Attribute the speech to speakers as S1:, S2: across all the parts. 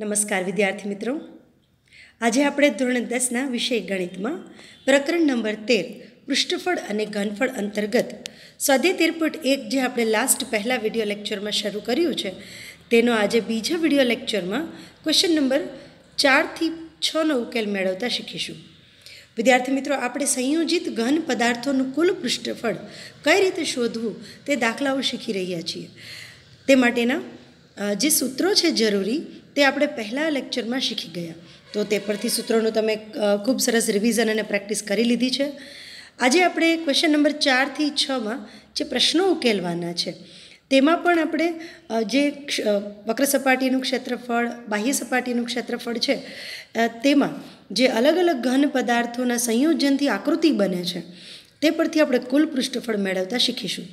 S1: નમસ્કાર વિદ્યાર્થી મિત્રો આજે આપણે ધોરણ દસના વિષય ગણિતમાં પ્રકરણ નંબર તેર પૃષ્ઠફળ અને ઘનફળ અંતર્ગત સ્વાધ્યાય તેર એક જે આપણે લાસ્ટ પહેલાં વિડીયો લેક્ચરમાં શરૂ કર્યું છે તેનો આજે બીજા વિડીયો લેક્ચરમાં ક્વેશ્ચન નંબર ચારથી છનો ઉકેલ મેળવતા શીખીશું વિદ્યાર્થી મિત્રો આપણે સંયોજિત ઘન પદાર્થોનું કુલ પૃષ્ઠફળ કઈ રીતે શોધવું તે દાખલાઓ શીખી રહ્યા છીએ તે માટેના જે સૂત્રો છે જરૂરી તે આપણે પહેલાં લેક્ચરમાં શીખી ગયા તો તે પરથી સૂત્રોનું તમે ખૂબ સરસ રિવિઝન અને પ્રેક્ટિસ કરી લીધી છે આજે આપણે ક્વેશ્ચન નંબર ચારથી છમાં જે પ્રશ્નો ઉકેલવાના છે તેમાં પણ આપણે જે વક્ર સપાટીનું ક્ષેત્રફળ બાહ્ય સપાટીનું ક્ષેત્રફળ છે તેમાં જે અલગ અલગ ઘન પદાર્થોના સંયોજનથી આકૃતિ બને છે તે પરથી આપણે કુલ પૃષ્ઠફળ મેળવતા શીખીશું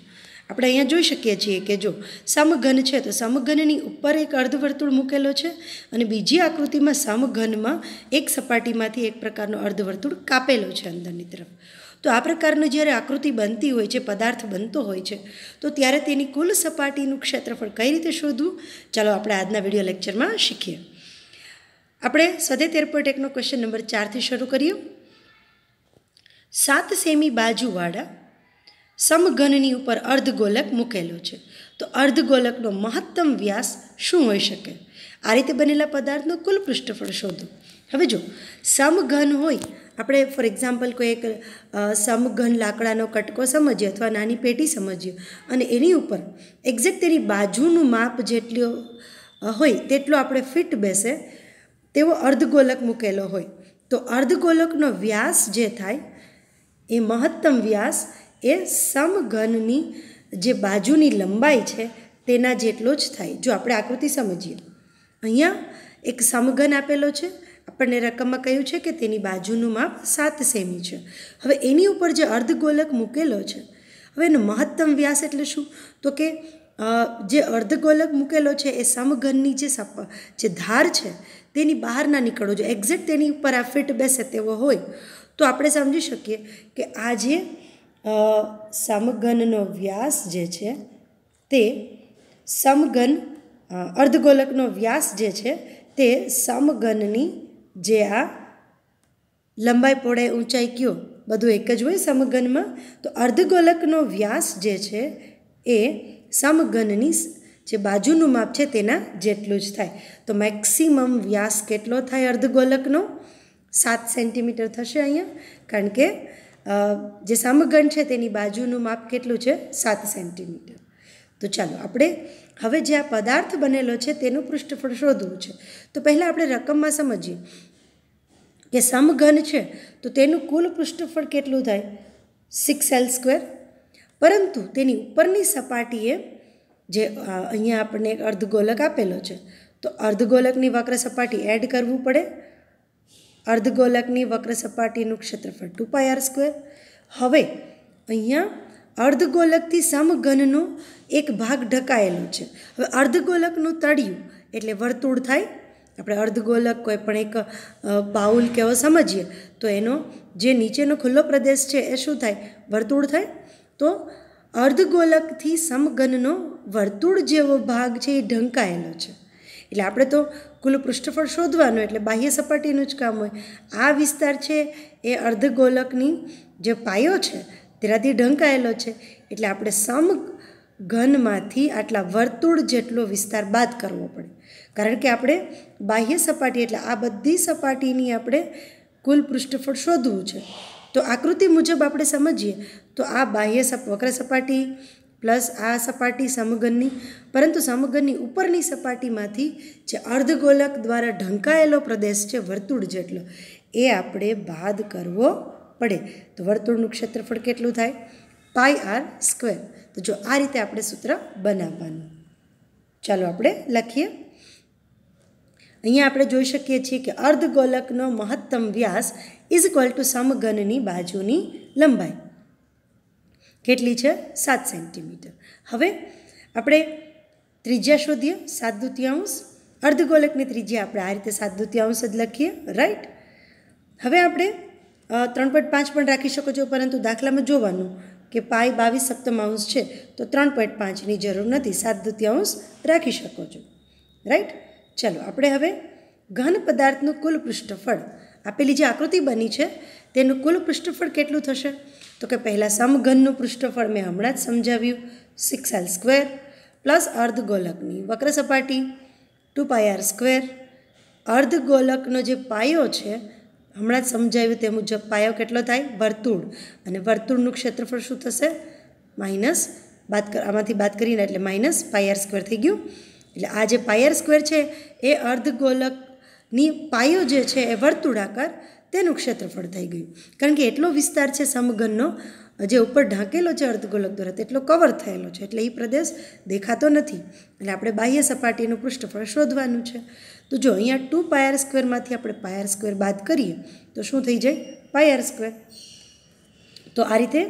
S1: આપણે અહીંયા જોઈ શકીએ છીએ કે જો સમઘન છે તો સમઘનની ઉપર એક અર્ધવર્તુળ મૂકેલો છે અને બીજી આકૃતિમાં સમઘનમાં એક સપાટીમાંથી એક પ્રકારનો અર્ધવર્તુળ કાપેલો છે અંદરની તરફ તો આ પ્રકારનો જ્યારે આકૃતિ બનતી હોય છે પદાર્થ બનતો હોય છે તો ત્યારે તેની કુલ સપાટીનું ક્ષેત્રફળ કઈ રીતે શોધવું ચાલો આપણે આજના વિડીયો લેક્ચરમાં શીખીએ આપણે સદૈત એરપોર્ટ એકનો ક્વેશ્ચન નંબર ચારથી શરૂ કરીએ સાત સેમી બાજુવાળા સમઘનની ઉપર અર્ધગોલક મૂકેલો છે તો અર્ધગોલકનો મહત્તમ વ્યાસ શું હોઈ શકે આ રીતે બનેલા પદાર્થનું કુલ પૃષ્ઠફળ શોધો હવે જો સમઘન હોય આપણે ફોર એક્ઝામ્પલ કોઈ એક સમઘન લાકડાનો કટકો સમજીએ અથવા નાની પેટી સમજીએ અને એની ઉપર એક્ઝેક્ટ તેની બાજુનું માપ જેટલું હોય તેટલો આપણે ફિટ બેસે તેવો અર્ધગોલક મૂકેલો હોય તો અર્ધગોલકનો વ્યાસ જે થાય એ મહત્તમ વ્યાસ એ સમઘનની જે બાજુની લંબાઈ છે તેના જેટલો જ થાય જો આપણે આકૃતિ સમજીએ અહીંયા એક સમઘન આપેલો છે આપણને રકમમાં કહ્યું છે કે તેની બાજુનું માપ સાત સેમી છે હવે એની ઉપર જે અર્ધગોલક મૂકેલો છે હવે એનો મહત્તમ વ્યાસ એટલે શું તો કે જે અર્ધગોલક મૂકેલો છે એ સમઘનની જે સપ જે ધાર છે તેની બહાર ના નીકળવો જોઈએ એક્ઝેક્ટ તેની ઉપર આ ફિટ બેસે તેવો હોય તો આપણે સમજી શકીએ કે આ જે સમઘનનો વ્યાસ જે છે તે સમઘન અર્ધગોલકનો વ્યાસ જે છે તે સમઘનની જે આ લંબાઈ પહોળાઈ ઊંચાઈ કયો બધું એક જ હોય સમઘનમાં તો અર્ધગોલકનો વ્યાસ જે છે એ સમઘનની જે બાજુનું માપ છે તેના જેટલું જ થાય તો મેક્સિમમ વ્યાસ કેટલો થાય અર્ધગોલકનો સાત સેન્ટીમીટર થશે અહીંયા કારણ કે જે સામગણ છે તેની બાજુનું માપ કેટલું છે સાત સેન્ટીમીટર તો ચાલો આપણે હવે જે આ પદાર્થ બનેલો છે તેનું પૃષ્ઠફળ શોધવું છે તો પહેલાં આપણે રકમમાં સમજીએ કે સમઘન છે તો તેનું કુલ પૃષ્ઠફળ કેટલું થાય સિક્સ એલ સ્ક્વેર પરંતુ તેની ઉપરની સપાટીએ જે અહીંયા આપણને અર્ધગોલક આપેલો છે તો અર્ધગોલકની વક્ર સપાટી એડ કરવું પડે અર્ધગોલકની વક્ર સપાટીનું ક્ષેત્રફળ ટુ પાય આર સ્ક્વેર હવે અહીંયા અર્ધગોલકથી સમઘનનો એક ભાગ ઢકાયેલો છે હવે અર્ધગોલકનું તળિયું એટલે વર્તુળ થાય આપણે અર્ધગોલક કોઈ પણ એક બાઉલ કેવો સમજીએ તો એનો જે નીચેનો ખુલ્લો પ્રદેશ છે એ શું થાય વર્તુળ થાય તો અર્ધગોલકથી સમઘનનો વર્તુળ જેવો ભાગ છે એ ઢંકાયેલો છે એટલે આપણે તો કુલ પૃષ્ઠફળ શોધવાનું એટલે બાહ્ય સપાટીનું જ કામ હોય આ વિસ્તાર છે એ અર્ધગોલકની જે પાયો છે તેનાથી ઢંકાયેલો છે એટલે આપણે સમ ઘનમાંથી આટલા વર્તુળ જેટલો વિસ્તાર બાદ કરવો પડે કારણ કે આપણે બાહ્ય સપાટી એટલે આ બધી સપાટીની આપણે કુલ પૃષ્ઠફળ શોધવું છે તો આકૃતિ મુજબ આપણે સમજીએ તો આ બાહ્ય સપ વક્ર સપાટી પ્લસ આ સપાટી સમગનની પરંતુ સમઘનની ઉપરની સપાટીમાંથી જે અર્ધગોલક દ્વારા ઢંકાયેલો પ્રદેશ છે વર્તુળ જેટલો એ આપણે બાદ કરવો પડે તો વર્તુળનું ક્ષેત્રફળ કેટલું થાય પાય આર સ્ક્વેર તો જો આ રીતે આપણે સૂત્ર બનાવવાનું ચાલો આપણે લખીએ અહીંયા આપણે જોઈ શકીએ છીએ કે અર્ધગોલકનો મહત્તમ વ્યાસ ઇઝ ઇક્વલ ટુ સમગનની બાજુની લંબાઈ કેટલી છે સાત સેન્ટીમીટર હવે આપણે ત્રિજ્યા શોધીએ સાત દુત્યાંશ અર્ધગોલકની ત્રિજ્યા આપણે આ રીતે સાત દુત્યાંશ જ લખીએ રાઈટ હવે આપણે ત્રણ પોઈન્ટ પાંચ પણ રાખી શકો છો પરંતુ દાખલામાં જોવાનું કે પાય બાવીસ સપ્તમાંશ છે તો ત્રણ પોઈન્ટ પાંચની જરૂર નથી સાત દુત્યાંશ રાખી શકો છો રાઈટ ચાલો આપણે હવે ઘન પદાર્થનું કુલ પૃષ્ઠફળ આપેલી જે આકૃતિ બની છે તેનું કુલ પૃષ્ઠફળ કેટલું થશે તો કે પહેલાં સમઘનનું પૃષ્ઠફળ મેં હમણાં જ સમજાવ્યું સિક્સ એલ સ્ક્વેર પ્લસ અર્ધગોલકની વક્ર સપાટી ટુ પાય આર સ્ક્વેર અર્ધગોલકનો જે પાયો છે હમણાં જ સમજાવ્યું તે મુજબ પાયો કેટલો થાય વર્તુળ અને વર્તુળનું ક્ષેત્રફળ શું થશે માઇનસ બાદ આમાંથી બાદ કરીને એટલે માઇનસ પાયર સ્ક્વેર થઈ ગયું એટલે આ જે પાયર સ્ક્વેર છે એ અર્ધગોલકની પાયો જે છે એ વર્તુળાકાર તેનું ક્ષેત્રફળ થઈ ગયું કારણ કે એટલો વિસ્તાર છે સમઘનનો જે ઉપર ઢાંકેલો છે અર્ધગોલક દ્વારા એટલો કવર થયેલો છે એટલે એ પ્રદેશ દેખાતો નથી એટલે આપણે બાહ્ય સપાટીનું પૃષ્ઠફળ શોધવાનું છે તો જો અહીંયા ટુ પાયર સ્ક્વેરમાંથી આપણે પાયર સ્ક્વેર બાદ કરીએ તો શું થઈ જાય પાયર સ્ક્વેર તો આ રીતે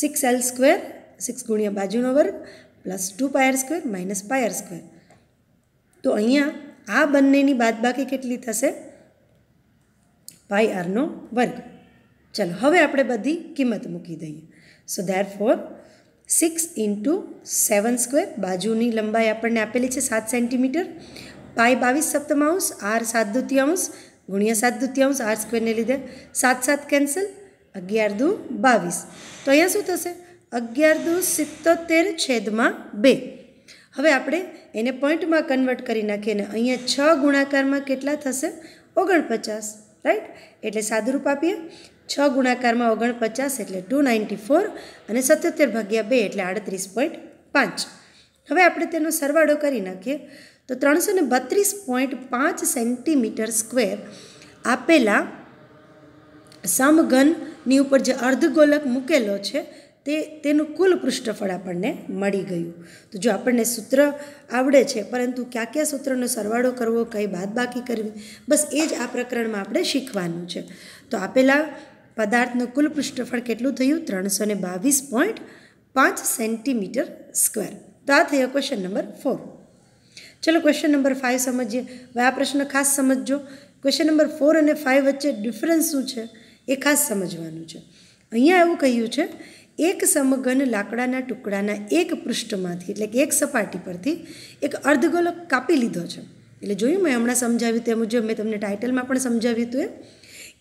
S1: સિક્સ એલ સ્ક્વેર સિક્સ ગુણ્યા બાજુનો વર્ગ plus two pi r square minus pi r square તો અહીંયા આ બંનેની બાદબાકી કેટલી થશે વાય આરનો વર્ગ ચાલો હવે આપણે બધી કિંમત મૂકી દઈએ so therefore six into seven square બાજુની લંબાઈ આપણને આપેલી છે સાત સેન્ટીમીટર પાય બાવીસ સપ્તમાંશ આર સાત દુત્યાંશ ગુણ્યા સાત દુત્યાંશ આર સ્ક્વેરને લીધે સાત સાત કેન્સલ અગિયાર દુ બાવીસ તો અહીંયા શું થશે અગિયાર દુ સિત્તોતેર છેદમાં બે હવે આપણે એને પોઈન્ટમાં કન્વર્ટ કરી નાખીએ ને અહીંયા છ ગુણાકારમાં કેટલા થશે ઓગણપચાસ રાઈટ એટલે સાદુરૂપ આપીએ છ ગુણાકારમાં ઓગણપચાસ એટલે ટુ નાઇન્ટી ફોર અને સત્યોતેર ભાગ્યા બે એટલે આડત્રીસ પોઈન્ટ પાંચ હવે આપણે તેનો સરવાળો કરી નાખીએ તો ત્રણસો ને બત્રીસ પોઈન્ટ પાંચ સેન્ટીમીટર સ્ક્વેર આપેલા સમઘનની ઉપર જે અર્ધગોલક મૂકેલો છે તે તેનું કુલ પૃષ્ઠફળ આપણને મળી ગયું તો જો આપણને સૂત્ર આવડે છે પરંતુ કયા કયા સૂત્રનો સરવાળો કરવો કઈ બાદબાકી કરવી બસ એ જ આ પ્રકરણમાં આપણે શીખવાનું છે તો આપેલા પદાર્થનું કુલ પૃષ્ઠફળ કેટલું થયું ત્રણસો ને બાવીસ પોઈન્ટ પાંચ સેન્ટીમીટર સ્ક્વેર તો આ થયો ક્વેશ્ચન નંબર ફોર ચલો ક્વેશ્ચન નંબર ફાઇવ સમજીએ હવે આ પ્રશ્ન ખાસ સમજજો ક્વેશ્ચન નંબર ફોર અને ફાઇવ વચ્ચે ડિફરન્સ શું છે એ ખાસ સમજવાનું છે અહીંયા એવું કહ્યું છે એક સમઘન લાકડાના ટુકડાના એક પૃષ્ઠમાંથી એટલે કે એક સપાટી પરથી એક અર્ધગોલક કાપી લીધો છે એટલે જોયું મેં હમણાં સમજાવ્યું તે મુજબ મેં તમને ટાઇટલમાં પણ સમજાવ્યું હતું એ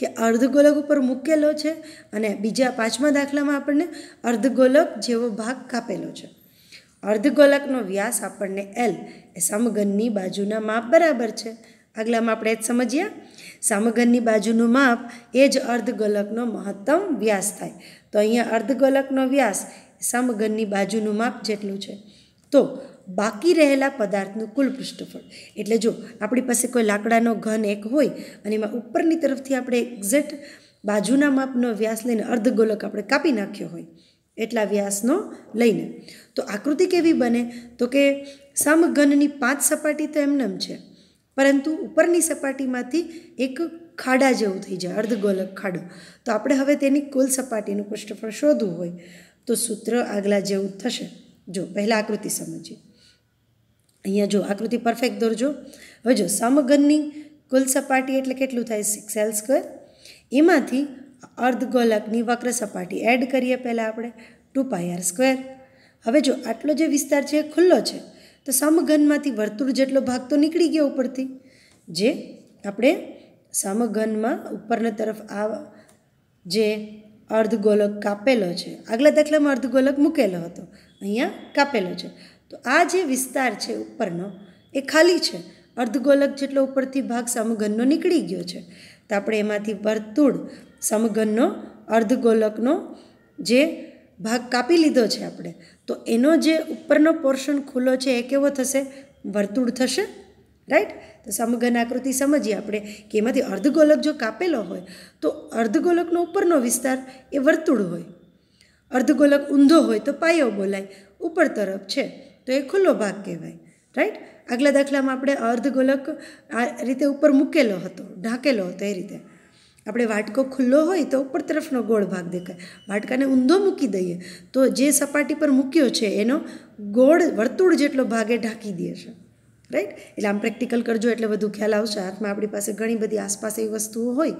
S1: કે અર્ધગોલક ઉપર મૂકેલો છે અને બીજા પાંચમા દાખલામાં આપણને અર્ધગોલક જેવો ભાગ કાપેલો છે અર્ધગોલકનો વ્યાસ આપણને એલ એ સમઘનની બાજુના માપ બરાબર છે આગલામાં આપણે જ સમજીએ સમઘનની બાજુનું માપ એ જ અર્ધગોલકનો મહત્તમ વ્યાસ થાય તો અહીંયા અર્ધગોલકનો વ્યાસ સમઘનની બાજુનું માપ જેટલું છે તો બાકી રહેલા પદાર્થનું કુલ પૃષ્ઠફળ એટલે જો આપણી પાસે કોઈ લાકડાનો ઘન એક હોય અને એમાં ઉપરની તરફથી આપણે એક્ઝેક્ટ બાજુના માપનો વ્યાસ લઈને અર્ધગોલક આપણે કાપી નાખ્યો હોય એટલા વ્યાસનો લઈને તો આકૃતિ કેવી બને તો કે સમઘનની પાંચ સપાટી તો એમનેમ છે પરંતુ ઉપરની સપાટીમાંથી એક ખાડા જેવું થઈ જાય અર્ધગોલક ખાડો તો આપણે હવે તેની કુલ સપાટીનું પૃષ્ઠફળ શોધવું હોય તો સૂત્ર આગલા જેવું થશે જો પહેલાં આકૃતિ સમજીએ અહીંયા જો આકૃતિ પરફેક્ટ દોરજો હવે જો સમઘનની કુલ સપાટી એટલે કેટલું થાય સિક્સ એલ સ્ક્વેર એમાંથી અર્ધગોલકની વક્ર સપાટી એડ કરીએ પહેલાં આપણે ટુ પાયર સ્ક્વેર હવે જો આટલો જે વિસ્તાર છે એ ખુલ્લો છે તો સમઘનમાંથી વર્તુળ જેટલો ભાગ તો નીકળી ગયો ઉપરથી જે આપણે સમઘનમાં ઉપરના તરફ આ જે અર્ધગોલક કાપેલો છે આગલા દાખલામાં અર્ધગોલક મૂકેલો હતો અહીંયા કાપેલો છે તો આ જે વિસ્તાર છે ઉપરનો એ ખાલી છે અર્ધગોલક જેટલો ઉપરથી ભાગ સમઘનનો નીકળી ગયો છે તો આપણે એમાંથી વર્તુળ સમઘનનો અર્ધગોલકનો જે ભાગ કાપી લીધો છે આપણે તો એનો જે ઉપરનો પોર્શન ખુલ્લો છે એ કેવો થશે વર્તુળ થશે રાઈટ તો સમઘન આકૃતિ સમજીએ આપણે કે એમાંથી અર્ધગોલક જો કાપેલો હોય તો અર્ધગોલકનો ઉપરનો વિસ્તાર એ વર્તુળ હોય અર્ધગોલક ઊંધો હોય તો પાયો બોલાય ઉપર તરફ છે તો એ ખુલ્લો ભાગ કહેવાય રાઈટ આગલા દાખલામાં આપણે અર્ધગોલક આ રીતે ઉપર મૂકેલો હતો ઢાંકેલો હતો એ રીતે આપણે વાટકો ખુલ્લો હોય તો ઉપર તરફનો ગોળ ભાગ દેખાય વાટકાને ઊંધો મૂકી દઈએ તો જે સપાટી પર મૂક્યો છે એનો ગોળ વર્તુળ જેટલો ભાગે ઢાંકી દે છે રાઈટ એટલે આમ પ્રેક્ટિકલ કરજો એટલે વધુ ખ્યાલ આવશે હાથમાં આપણી પાસે ઘણી બધી આસપાસ એવી વસ્તુઓ હોય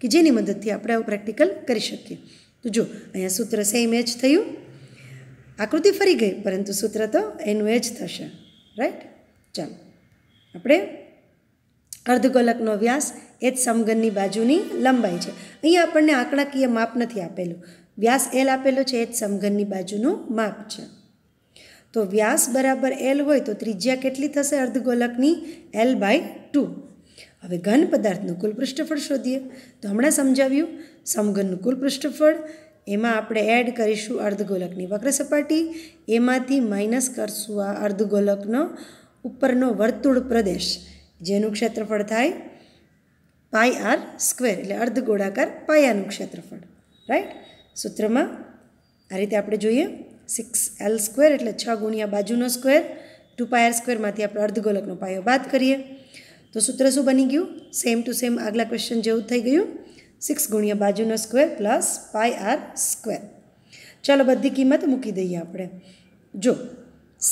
S1: કે જેની મદદથી આપણે આવું પ્રેક્ટિકલ કરી શકીએ તો જો અહીંયા સૂત્ર સેમ એજ થયું આકૃતિ ફરી ગઈ પરંતુ સૂત્ર તો એનું એ જ થશે રાઈટ ચાલો આપણે અર્ધગોલકનો વ્યાસ એ જ સમઘનની બાજુની લંબાઈ છે અહીંયા આપણને આંકડાકીય માપ નથી આપેલું વ્યાસ એલ આપેલો છે એ જ સમઘનની બાજુનું માપ છે તો વ્યાસ બરાબર એલ હોય તો ત્રિજ્યા કેટલી થશે અર્ધગોલકની એલ બાય ટુ હવે ઘન પદાર્થનું કુલ પૃષ્ઠફળ શોધીએ તો હમણાં સમજાવ્યું સમઘનનું કુલ પૃષ્ઠફળ એમાં આપણે એડ કરીશું અર્ધગોલકની વક્ર સપાટી એમાંથી માઇનસ કરશું આ અર્ધગોલકનો ઉપરનો વર્તુળ પ્રદેશ જેનું ક્ષેત્રફળ થાય પાય આર સ્ક્વેર એટલે અર્ધગોળાકાર પાયાનું ક્ષેત્રફળ રાઈટ સૂત્રમાં આ રીતે આપણે જોઈએ સિક્સ એલ સ્ક્વેર એટલે છ ગુણ્યા બાજુનો સ્ક્વેર ટુ પાય આર સ્ક્વેરમાંથી આપણે અર્ધગોલકનો પાયો બાદ કરીએ તો સૂત્ર શું બની ગયું સેમ ટુ સેમ આગલા ક્વેશ્ચન જેવું થઈ ગયું સિક્સ ગુણ્યા બાજુનો square plus pi R square ચાલો બધી કિંમત મૂકી દઈએ આપણે જો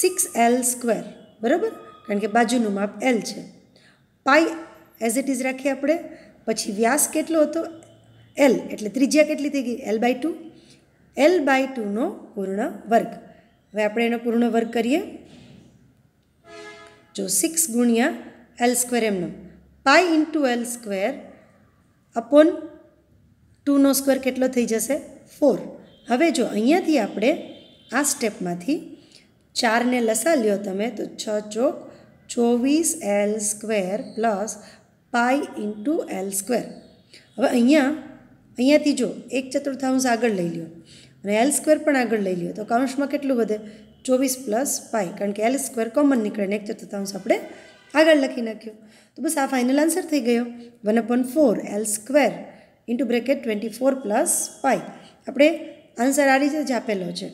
S1: સિક્સ એલ સ્ક્વેર બરાબર કારણ કે બાજુનું માપ એલ છે પાય એઝ ઇટ ઇઝ રાખીએ આપણે પછી વ્યાસ કેટલો હતો એલ એટલે ત્રિજ્યા કેટલી થઈ ગઈ L by two L by ટુનો પૂર્ણ વર્ગ હવે આપણે એનો પૂર્ણ વર્ગ કરીએ જો સિક્સ ગુણ્યા એલ સ્ક્વેર એમનો pi into L square upon ટુનો સ્ક્વેર કેટલો થઈ જશે ફોર હવે જો અહીંયાથી આપણે આ સ્ટેપમાંથી ચારને લસા લ્યો તમે તો છ ચોક ચોવીસ L square plus pi into L square હવે અહીંયા અહીંયાથી જો એક ચતુર્થાંશ આગળ લઈ લ્યો અને એલ સ્ક્વેર પણ આગળ લઈ લ્યો તો કૌંસમાં કેટલું વધે ચોવીસ પ્લસ પાઈ કારણ કે એલ સ્ક્વેર કોમન નીકળે ને એક ચતુર્થાંશ આપણે આગળ લખી નાખ્યું તો બસ આ ફાઇનલ આન્સર થઈ ગયો one upon four L square into bracket twenty four plus pi આપણે આન્સર આ રીતે જ આપેલો છે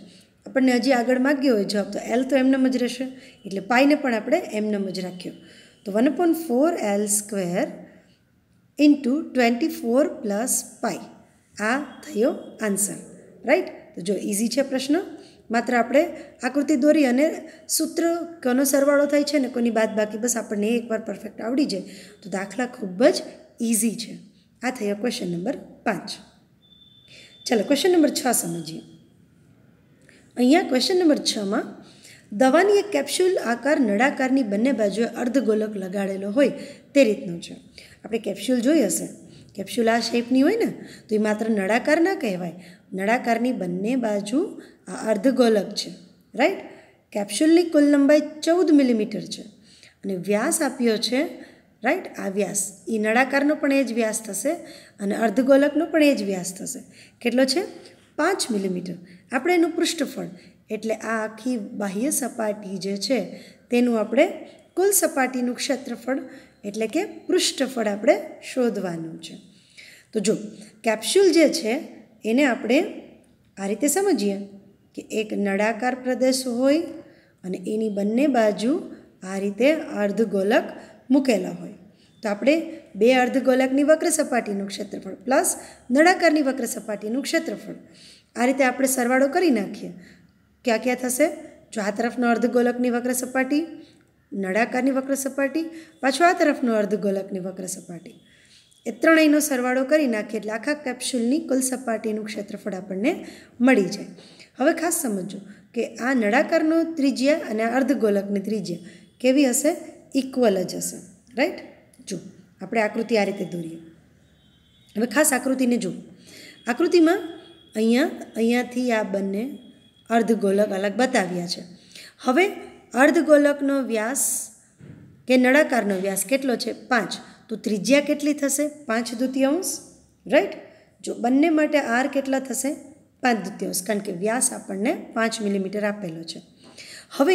S1: આપણને હજી આગળ માગ્યો હોય જવાબ તો એલ તો એમનેમ જ રહેશે એટલે પાઈને પણ આપણે એમનેમ જ રાખ્યો તો one upon four L square into twenty four plus pi આ થયો આન્સર રાઈટ તો જો ઇઝી છે પ્રશ્ન માત્ર આપણે આકૃતિ દોરી અને સૂત્ર કોનો સરવાળો થાય છે ને કોની બાદ બાકી બસ આપણને એકવાર પરફેક્ટ આવડી જાય તો દાખલા ખૂબ જ ઇઝી છે આ થયો ક્વેશ્ચન નંબર પાંચ ચાલો ક્વેશ્ચન નંબર છ સમજીએ અહીંયા ક્વેશ્ચન નંબર છમાં દવાની એક કેપ્સ્યુલ આકાર નળાકારની બંને બાજુએ અર્ધગોલક લગાડેલો હોય તે રીતનો છે આપણે કેપ્સ્યુલ જોઈ હશે કેપ્સ્યુલ આ શેપની હોય ને તો એ માત્ર નળાકાર ના કહેવાય નળાકારની બંને બાજુ આ અર્ધગોલક છે રાઈટ કેપ્સ્યુલની કુલ લંબાઈ ચૌદ મિલીમીટર છે અને વ્યાસ આપ્યો છે રાઈટ આ વ્યાસ એ નળાકારનો પણ એ જ વ્યાસ થશે અને અર્ધગોલકનો પણ એ જ વ્યાસ થશે કેટલો છે પાંચ મિલીમીટર આપણે એનું પૃષ્ઠફળ એટલે આ આખી બાહ્ય સપાટી જે છે તેનું આપણે કુલ સપાટીનું ક્ષેત્રફળ એટલે કે પૃષ્ઠફળ આપણે શોધવાનું છે તો જો કેપ્સ્યુલ જે છે એને આપણે આ રીતે સમજીએ કે એક નળાકાર પ્રદેશ હોય અને એની બંને બાજુ આ રીતે અર્ધગોલક મૂકેલા હોય તો આપણે બે અર્ધગોલકની વક્ર સપાટીનું ક્ષેત્રફળ પ્લસ નળાકારની વક્ર સપાટીનું ક્ષેત્રફળ આ રીતે આપણે સરવાળો કરી નાખીએ ક્યાં ક્યાં થશે જો આ તરફનો અર્ધગોલકની વક્ર સપાટી નળાકારની વક્ર સપાટી પાછો આ તરફનો અર્ધગોલકની વક્ર સપાટી એ ત્રણેયનો સરવાળો કરી નાખીએ એટલે આખા કેપ્સ્યુલની કુલ સપાટીનું ક્ષેત્રફળ આપણને મળી જાય હવે ખાસ સમજો કે આ નળાકારનો ત્રિજ્યા અને અર્ધગોલકની ત્રિજ્યા કેવી હશે ઇક્વલ જ હશે રાઈટ જો આપણે આકૃતિ આ રીતે દોરીએ હવે ખાસ આકૃતિને જુઓ આકૃતિમાં અહીંયા અહીંયાથી આ બંને અર્ધગોલક અલગ બતાવ્યા છે હવે અર્ધગોલકનો વ્યાસ કે નળાકારનો વ્યાસ કેટલો છે પાંચ તો ત્રિજ્યા કેટલી થશે પાંચ દૃતીયાંશ રાઈટ જો બંને માટે આર કેટલા થશે પાંચ દ્વિતીયાંશ કારણ કે વ્યાસ આપણને પાંચ મિલીમીટર આપેલો છે હવે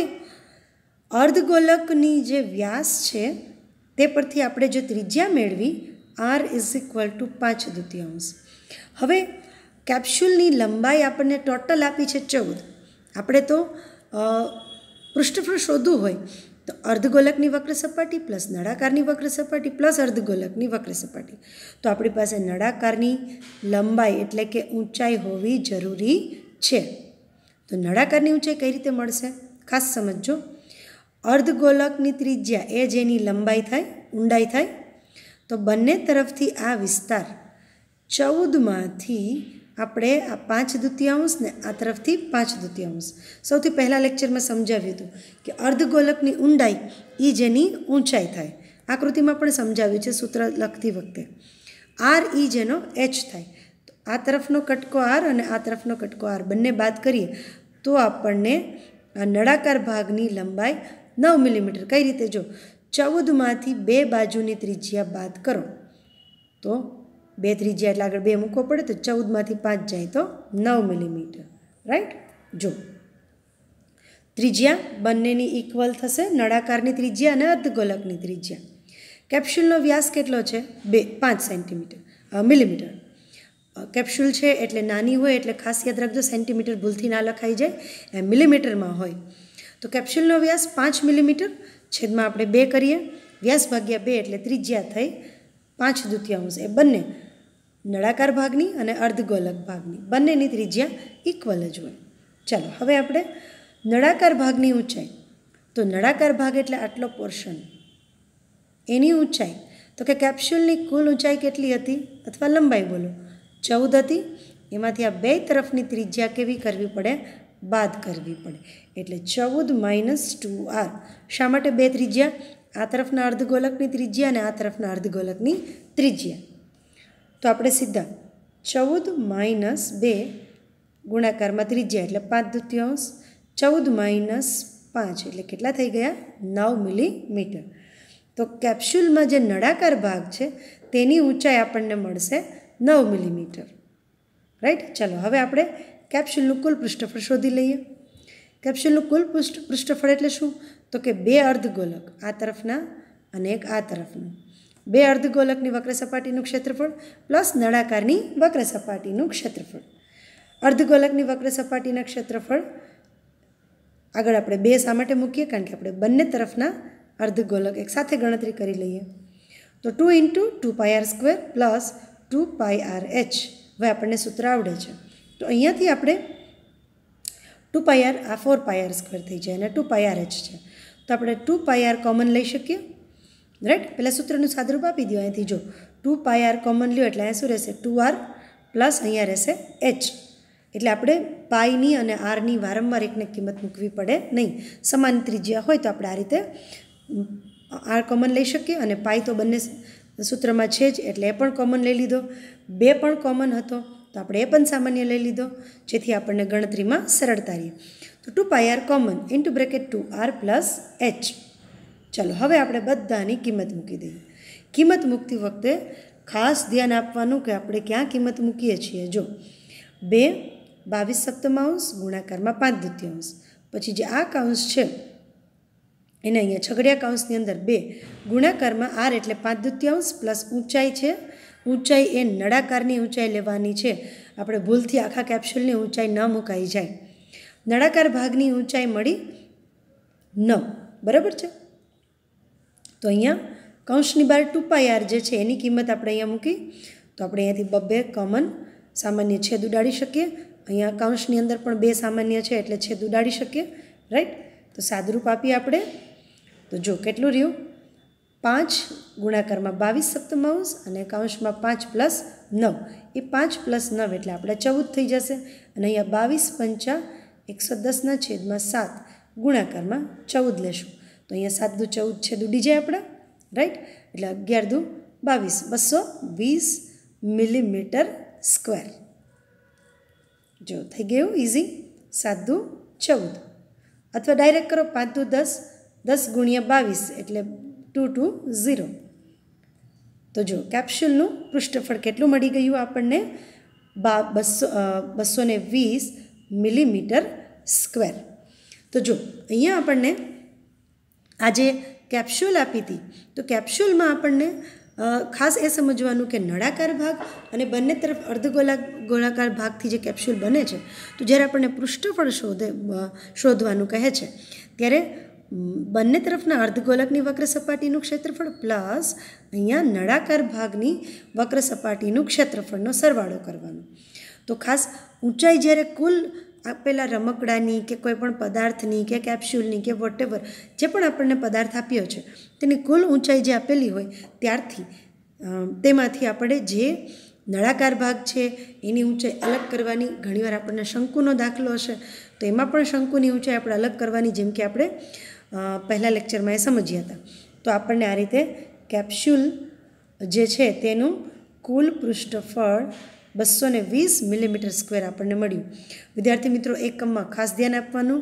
S1: અર્ધગોલકની જે વ્યાસ છે તે પરથી આપણે જો ત્રિજ્યા મેળવી આર ઇઝ ઇક્વલ ટુ પાંચ દ્વિતીયાંશ હવે કેપ્સ્યુલની લંબાઈ આપણને ટોટલ આપી છે ચૌદ આપણે તો પૃષ્ઠફળ શોધવું હોય તો અર્ધગોલકની વક્ર સપાટી પ્લસ નળાકારની વક્ર સપાટી પ્લસ અર્ધગોલકની વક્ર સપાટી તો આપણી પાસે નળાકારની લંબાઈ એટલે કે ઊંચાઈ હોવી જરૂરી છે તો નળાકારની ઊંચાઈ કઈ રીતે મળશે ખાસ સમજો અર્ધગોલકની ત્રિજ્યા એ જેની લંબાઈ થાય ઊંડાઈ થાય તો બંને તરફથી આ વિસ્તાર ચૌદમાંથી આપણે આ પાંચ દુત્યાંશ આ તરફથી પાંચ દુત્યાંશ સૌથી પહેલાં લેક્ચરમાં સમજાવ્યું હતું કે અર્ધગોલકની ઊંડાઈ એ જેની ઊંચાઈ થાય આકૃતિમાં પણ સમજાવ્યું છે સૂત્ર લખતી વખતે આર ઈ જેનો એચ થાય તો આ તરફનો કટકો આર અને આ તરફનો કટકો આર બંને બાદ કરીએ તો આપણને આ નળાકાર ભાગની લંબાઈ નવ મિલીમીટર કઈ રીતે જો ચૌદમાંથી બે બાજુની ત્રિજ્યા બાદ કરો તો બે ત્રીજી એટલે આગળ બે મૂકવો પડે તો ચૌદમાંથી પાંચ જાય તો નવ મિલીમીટર રાઈટ જો ત્રિજ્યા બંનેની ઇક્વલ થશે નળાકારની ત્રિજ્યા અને અર્ધગોલકની ત્રિજ્યા કેપ્સ્યુલનો વ્યાસ કેટલો છે બે પાંચ સેન્ટીમીટર મિલીમીટર કેપ્સ્યુલ છે એટલે નાની હોય એટલે ખાસ યાદ રાખજો સેન્ટીમીટર ભૂલથી ના લખાઈ જાય એ મિલીમીટરમાં હોય તો કેપ્સ્યુલનો વ્યાસ પાંચ મિલીમીટર છેદમાં આપણે બે કરીએ વ્યાસ ભાગ્યા બે એટલે ત્રિજ્યા થઈ પાંચ દુત્યાંશ એ બંને નળાકાર ભાગની અને અર્ધગોલક ભાગની બંનેની ત્રિજ્યા ઇક્વલ જ હોય ચાલો હવે આપણે નળાકાર ભાગની ઊંચાઈ તો નળાકાર ભાગ એટલે આટલો પોર્શન એની ઊંચાઈ તો કે કેપ્સ્યુલની કુલ ઊંચાઈ કેટલી હતી અથવા લંબાઈ બોલો ચૌદ હતી એમાંથી આ બે તરફની ત્રિજ્યા કેવી કરવી પડે બાદ કરવી પડે એટલે ચૌદ માઇનસ ટુ આર શા માટે બે ત્રિજ્યા આ તરફના અર્ધગોલકની ત્રિજ્યા અને આ તરફના અર્ધગોલકની ત્રિજ્યા તો આપણે સીધા ચૌદ માઇનસ બે ગુણાકારમાં ત્રીજ્યા એટલે પાંચ દૃત્યાંશ ચૌદ માઇનસ પાંચ એટલે કેટલા થઈ ગયા નવ મિલીમીટર તો કેપ્સ્યુલમાં જે નળાકાર ભાગ છે તેની ઊંચાઈ આપણને મળશે નવ મિલીમીટર રાઈટ ચાલો હવે આપણે કેપ્સ્યુલનું કુલ પૃષ્ઠફળ શોધી લઈએ કેપ્સ્યુલનું કુલ પૃષ્ઠ પૃષ્ઠફળ એટલે શું તો કે બે અર્ધગોલક આ તરફના અને એક આ તરફનું બે અર્ધગોલકની વક્ર સપાટીનું ક્ષેત્રફળ પ્લસ નળાકારની વક્ર સપાટીનું ક્ષેત્રફળ અર્ધગોલકની વક્ર સપાટીના ક્ષેત્રફળ આગળ આપણે બે શા માટે મૂકીએ કારણ કે આપણે બંને તરફના અર્ધગોલક એકસાથે ગણતરી કરી લઈએ તો two into two pi R square plus two pi R H હવે આપણને સૂત્ર આવડે છે તો અહીંયાથી આપણે ટુ પાય આર આ ફોર પાય આર સ્ક્વેર થઈ જાય અને ટુ પાય આર એચ છે તો આપણે ટુ પાય આર કોમન લઈ શકીએ રાઈટ પહેલાં સૂત્રનું સાદરૂપ આપી દો અહીંથી જો ટુ પાય આર કોમન લ્યો એટલે અહીંયા શું રહેશે ટુ આર પ્લસ અહીંયા રહેશે એચ એટલે આપણે પાયની અને આરની વારંવાર એકને કિંમત મૂકવી પડે નહીં સમાન ત્રિજ્યા હોય તો આપણે આ રીતે આર કોમન લઈ શકીએ અને પાય તો બંને સૂત્રમાં છે જ એટલે એ પણ કોમન લઈ લીધો બે પણ કોમન હતો તો આપણે એ પણ સામાન્ય લઈ લીધો જેથી આપણને ગણતરીમાં સરળતા રહે તો two pi R common into bracket two R plus H ચાલો હવે આપણે બધાની કિંમત મૂકી દઈએ કિંમત મૂકતી વખતે ખાસ ધ્યાન આપવાનું કે આપણે ક્યાં કિંમત મૂકીએ છીએ જો બે બાવીસ સપ્તમાંશ ગુણાકારમાં પાંચ દ્વિતીયાંશ પછી જે આ કાંશ છે એને અહીંયા છગડિયા કાંશની અંદર બે ગુણાકારમાં આર એટલે પાંચ દ્વિતીયાંશ પ્લસ ઊંચાઈ છે ઊંચાઈ એ નળાકારની ઊંચાઈ લેવાની છે આપણે ભૂલથી આખા કેપ્સ્યુલની ઊંચાઈ ન મુકાઈ જાય નળાકાર ભાગની ઊંચાઈ મળી ન બરાબર છે તો અહીંયા કૌંસની બાર ટુ પાય આર જે છે એની કિંમત આપણે અહીંયા મૂકી તો આપણે અહીંયાથી બબ્બે કોમન સામાન્ય છેદ ઉડાડી શકીએ અહીંયા કૌંસની અંદર પણ બે સામાન્ય છે એટલે છેદ ઉડાડી શકીએ રાઈટ તો સાદરૂપ આપીએ આપણે તો જો કેટલું રહ્યું પાંચ ગુણાકારમાં બાવીસ સપ્તમાઉસ અને કૌંસમાં પાંચ પ્લસ નવ એ પાંચ પ્લસ નવ એટલે આપણે ચૌદ થઈ જશે અને અહીંયા બાવીસ પંચા એકસો દસના છેદમાં સાત ગુણાકારમાં ચૌદ લેશું તો અહીંયા સાત દુ ચૌદ છે દૂડી જાય આપણા રાઈટ એટલે અગિયાર દુ બાવીસ બસો વીસ મિલીમીટર સ્ક્વેર જો થઈ ગયું ઇઝી સાત દુ ચૌદ અથવા ડાયરેક્ટ કરો પાંચ દુ દસ દસ ગુણ્યા બાવીસ એટલે ટુ ટુ ઝીરો તો જો કેપ્સ્યુલનું પૃષ્ઠફળ કેટલું મળી ગયું આપણને બા બસો બસો વીસ મિલીમીટર સ્ક્વેર તો જો અહીંયા આપણને આજે કેપ્સ્યુલ આપી હતી તો કેપ્સ્યુલમાં આપણને ખાસ એ સમજવાનું કે નળાકાર ભાગ અને બંને તરફ અર્ધગોલા ગોળાકાર ભાગથી જે કેપ્સ્યુલ બને છે તો જ્યારે આપણને પૃષ્ઠફળ શોધે શોધવાનું કહે છે ત્યારે બંને તરફના અર્ધગોલકની વક્ર સપાટીનું ક્ષેત્રફળ પ્લસ અહીંયા નળાકાર ભાગની વક્ર સપાટીનું ક્ષેત્રફળનો સરવાળો કરવાનો તો ખાસ ઊંચાઈ જ્યારે કુલ આપેલા રમકડાની કે કોઈ પણ પદાર્થની કે કેપ્સ્યુલની કે વોટેવર જે પણ આપણને પદાર્થ આપ્યો છે તેની કુલ ઊંચાઈ જે આપેલી હોય ત્યારથી તેમાંથી આપણે જે નળાકાર ભાગ છે એની ઊંચાઈ અલગ કરવાની ઘણીવાર આપણને શંકુનો દાખલો હશે તો એમાં પણ શંકુની ઊંચાઈ આપણે અલગ કરવાની જેમ કે આપણે પહેલાં લેક્ચરમાં એ સમજ્યા હતા તો આપણને આ રીતે કેપ્સ્યુલ જે છે તેનું કુલ પૃષ્ઠફળ બસો ને વીસ મિલીમીટર સ્ક્વેર આપણને મળ્યું વિદ્યાર્થી મિત્રો એકમમાં ખાસ ધ્યાન આપવાનું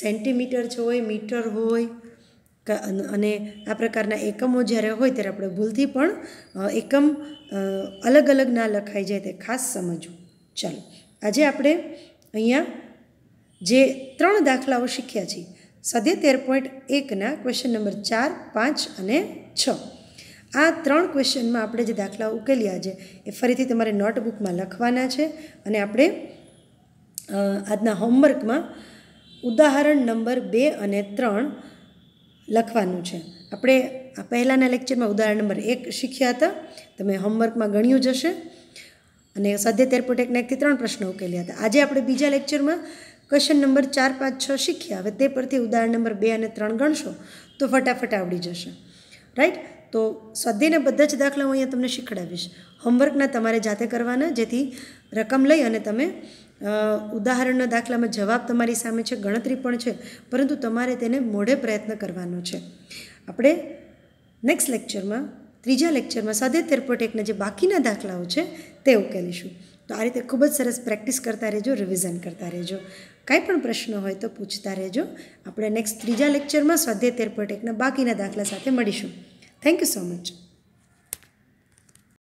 S1: સેન્ટીમીટર જ હોય મીટર હોય અને આ પ્રકારના એકમો જ્યારે હોય ત્યારે આપણે ભૂલથી પણ એકમ અલગ અલગ ના લખાઈ જાય તે ખાસ સમજવું ચાલો આજે આપણે અહીંયા જે ત્રણ દાખલાઓ શીખ્યા છીએ સદે તેર પોઈન્ટ એકના ક્વેશ્ચન નંબર ચાર પાંચ અને છ આ ત્રણ ક્વેશ્ચનમાં આપણે જે દાખલા ઉકેલ્યા છે એ ફરીથી તમારે નોટબુકમાં લખવાના છે અને આપણે આજના હોમવર્કમાં ઉદાહરણ નંબર બે અને ત્રણ લખવાનું છે આપણે આ પહેલાંના લેક્ચરમાં ઉદાહરણ નંબર એક શીખ્યા હતા તમે હોમવર્કમાં ગણ્યું જશે અને સદ્ય તેરપોટ એકના એકથી ત્રણ પ્રશ્નો ઉકેલ્યા હતા આજે આપણે બીજા લેક્ચરમાં ક્વેશ્ચન નંબર ચાર પાંચ છ શીખ્યા હવે તે પરથી ઉદાહરણ નંબર બે અને ત્રણ ગણશો તો ફટાફટ આવડી જશે રાઈટ તો સ્વાધ્યાયના બધા જ દાખલા હું અહીંયા તમને શીખડાવીશ હોમવર્કના તમારે જાતે કરવાના જેથી રકમ લઈ અને તમે ઉદાહરણના દાખલામાં જવાબ તમારી સામે છે ગણતરી પણ છે પરંતુ તમારે તેને મોઢે પ્રયત્ન કરવાનો છે આપણે નેક્સ્ટ લેક્ચરમાં ત્રીજા લેક્ચરમાં સાદે તેરપોટ એકના જે બાકીના દાખલાઓ છે તે ઉકેલીશું તો આ રીતે ખૂબ જ સરસ પ્રેક્ટિસ કરતા રહેજો રિવિઝન કરતા રહેજો કાંઈ પણ પ્રશ્ન હોય તો પૂછતા રહેજો આપણે નેક્સ્ટ ત્રીજા લેક્ચરમાં સ્વાધ્યાય તેરપોટ એકના બાકીના દાખલા સાથે મળીશું Thank you so much.